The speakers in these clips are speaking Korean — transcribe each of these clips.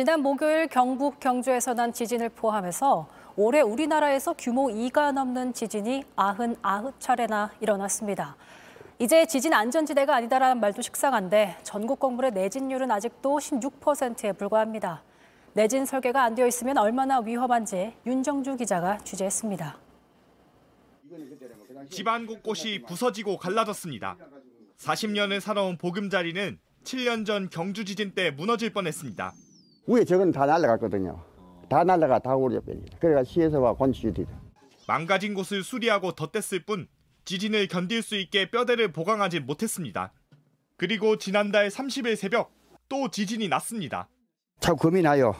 지난 목요일 경북 경주에서 난 지진을 포함해서 올해 우리나라에서 규모 2가 넘는 지진이 99차례나 일어났습니다. 이제 지진 안전지대가 아니다라는 말도 식상한데 전국 건물의 내진율은 아직도 16%에 불과합니다. 내진 설계가 안 되어 있으면 얼마나 위험한지 윤정주 기자가 취재했습니다. 집안 곳곳이 부서지고 갈라졌습니다. 40년을 살아온 보금자리는 7년 전 경주 지진 때 무너질 뻔했습니다. 위에 저건 다 날라갔거든요. 다 날라가 다 오려버립니다. 그래가 시에서 와 건축이다. 망가진 곳을 수리하고 덧댔을 뿐 지진을 견딜 수 있게 뼈대를 보강하지 못했습니다. 그리고 지난달 30일 새벽 또 지진이 났습니다. 자꾸 겁이 나요.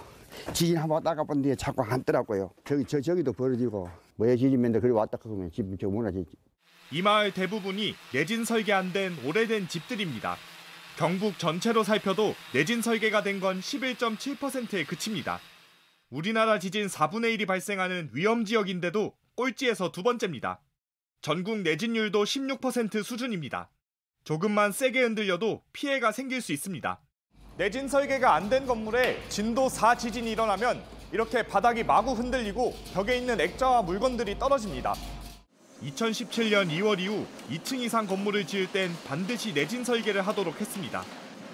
지진 한번 왔다 갔다 본 뒤에 자꾸 앉더라고요. 저기 저 저기도 벌어지고 뭐에 지진면데 그리 왔다 그러면 집저 무너지지. 이 마을 대부분이 내진 설계 안 된 오래된 집들입니다. 경북 전체로 살펴도 내진 설계가 된 건 11.7%에 그칩니다. 우리나라 지진 4분의 1이 발생하는 위험 지역인데도 꼴찌에서 두 번째입니다. 전국 내진율도 16% 수준입니다. 조금만 세게 흔들려도 피해가 생길 수 있습니다. 내진 설계가 안 된 건물에 진도 4 지진이 일어나면 이렇게 바닥이 마구 흔들리고 벽에 있는 액자와 물건들이 떨어집니다. 2017년 2월 이후 2층 이상 건물을 지을 땐 반드시 내진 설계를 하도록 했습니다.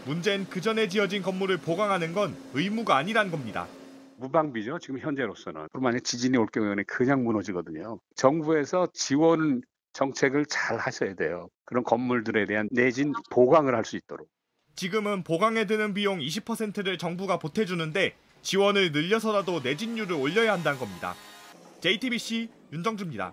문제는 그 전에 지어진 건물을 보강하는 건 의무가 아니란 겁니다. 무방비죠. 지금 현재로서는. 만약 지진이 올 경우에는 그냥 무너지거든요. 정부에서 지원 정책을 잘 하셔야 돼요. 그런 건물들에 대한 내진 보강을 할 수 있도록. 지금은 보강에 드는 비용 20%를 정부가 보태주는데 지원을 늘려서라도 내진율을 올려야 한다는 겁니다. JTBC 윤정주입니다.